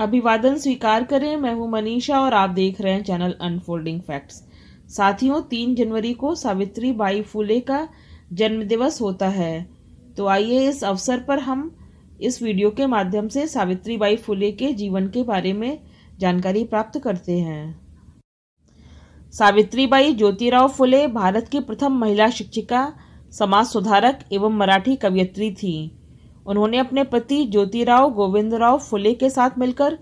अभिवादन स्वीकार करें मैं हूं मनीषा और आप देख रहे हैं चैनल अनफोल्डिंग फैक्ट्स साथियों तीन जनवरी को सावित्री बाई फूले का जन्म दिवस होता है तो आइए इस अवसर पर हम इस वीडियो के माध्यम से सावित्री बाई फूले के जीवन के बारे में जानकारी प्राप्त करते हैं सावित्री बाई ज्योतिराव फुले भारत की प्रथम महिला शिक्षिका समाज सुधारक एवं मराठी कवियत्री थीं उन्होंने अपने पति ज्योतिराव गोविंदराव फुले के साथ मिलकर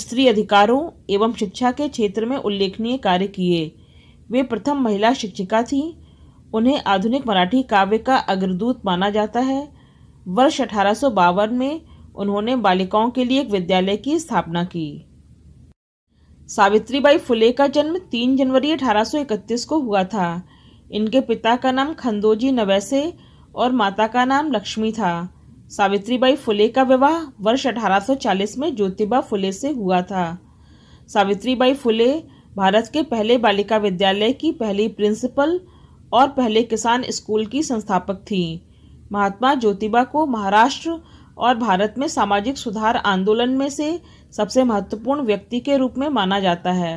स्त्री अधिकारों एवं शिक्षा के क्षेत्र में उल्लेखनीय कार्य किए वे प्रथम महिला शिक्षिका थीं उन्हें आधुनिक मराठी काव्य का अग्रदूत माना जाता है वर्ष अठारह में उन्होंने बालिकाओं के लिए एक विद्यालय की स्थापना की सावित्रीबाई फुले का जन्म 3 जनवरी 1831 को हुआ था इनके पिता का नाम खंदोजी नवैसे और माता का नाम लक्ष्मी था सावित्रीबाई फुले का विवाह वर्ष 1840 में ज्योतिबा फुले से हुआ था सावित्रीबाई फुले भारत के पहले बालिका विद्यालय की पहली प्रिंसिपल और पहले किसान स्कूल की संस्थापक थी महात्मा ज्योतिबा को महाराष्ट्र और भारत में सामाजिक सुधार आंदोलन में से सबसे महत्वपूर्ण व्यक्ति के रूप में माना जाता है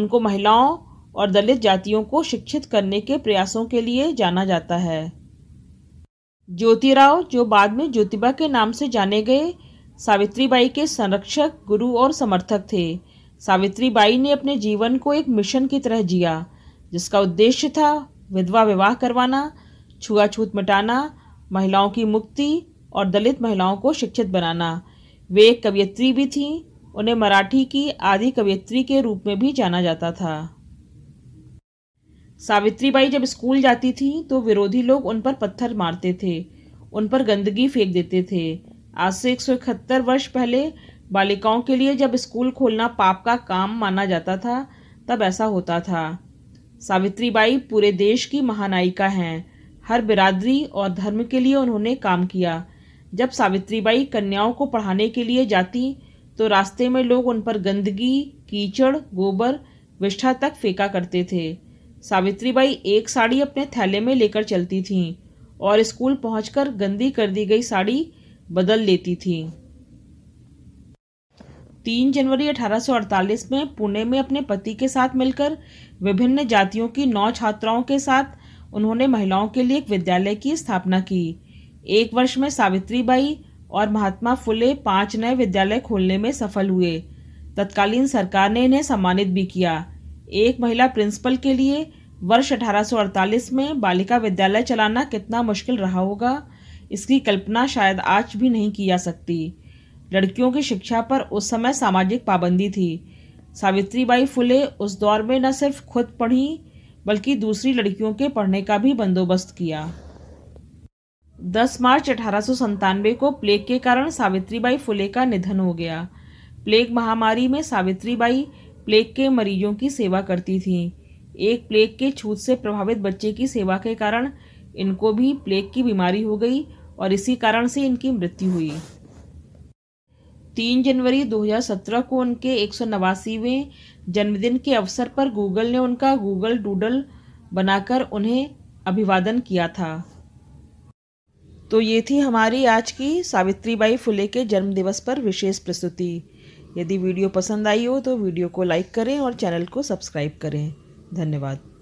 उनको महिलाओं और दलित जातियों को शिक्षित करने के प्रयासों के लिए जाना जाता है ज्योतिराव जो बाद में ज्योतिबा के नाम से जाने गए सावित्रीबाई के संरक्षक गुरु और समर्थक थे सावित्रीबाई ने अपने जीवन को एक मिशन की तरह जिया जिसका उद्देश्य था विधवा विवाह करवाना छुआछूत मिटाना महिलाओं की मुक्ति और दलित महिलाओं को शिक्षित बनाना वे एक कवियत्री भी थीं उन्हें मराठी की आदि कवियत्री के रूप में भी जाना जाता था सावित्रीबाई जब स्कूल जाती थी तो विरोधी लोग उन पर पत्थर मारते थे उन पर गंदगी फेंक देते थे आज से एक सौ इकहत्तर वर्ष पहले बालिकाओं के लिए जब स्कूल खोलना पाप का काम माना जाता था तब ऐसा होता था सावित्रीबाई पूरे देश की महानायिका हैं हर बिरादरी और धर्म के लिए उन्होंने काम किया जब सावित्रीबाई कन्याओं को पढ़ाने के लिए जाती तो रास्ते में लोग उन पर गंदगी कीचड़ गोबर विष्ठा तक फेंका करते थे सावित्रीबाई एक साड़ी अपने थैले में लेकर चलती थीं और स्कूल पहुंचकर गंदी कर दी गई साड़ी बदल लेती थी तीन जनवरी 1848 में पुणे में अपने पति के साथ मिलकर विभिन्न जातियों की नौ छात्राओं के साथ उन्होंने महिलाओं के लिए एक विद्यालय की स्थापना की एक वर्ष में सावित्रीबाई और महात्मा फुले पांच नए विद्यालय खोलने में सफल हुए तत्कालीन सरकार ने इन्हें सम्मानित भी किया एक महिला प्रिंसिपल के लिए वर्ष 1848 में बालिका विद्यालय चलाना कितना मुश्किल रहा होगा इसकी कल्पना शायद आज भी नहीं की जा सकती लड़कियों की शिक्षा पर उस समय सामाजिक पाबंदी थी सावित्रीबाई फुले उस दौर में न सिर्फ खुद पढ़ी बल्कि दूसरी लड़कियों के पढ़ने का भी बंदोबस्त किया 10 मार्च अठारह को प्लेग के कारण सावित्रीबाई फुले का निधन हो गया प्लेग महामारी में सावित्रीबाई प्लेग के मरीजों की सेवा करती थीं एक प्लेग के छूत से प्रभावित बच्चे की सेवा के कारण इनको भी प्लेग की बीमारी हो गई और इसी कारण से इनकी मृत्यु हुई तीन जनवरी 2017 को उनके एक जन्मदिन के अवसर पर गूगल ने उनका गूगल डूडल बनाकर उन्हें अभिवादन किया था तो ये थी हमारी आज की सावित्री बाई फुले के जन्मदिवस पर विशेष प्रस्तुति यदि वीडियो पसंद आई हो तो वीडियो को लाइक करें और चैनल को सब्सक्राइब करें धन्यवाद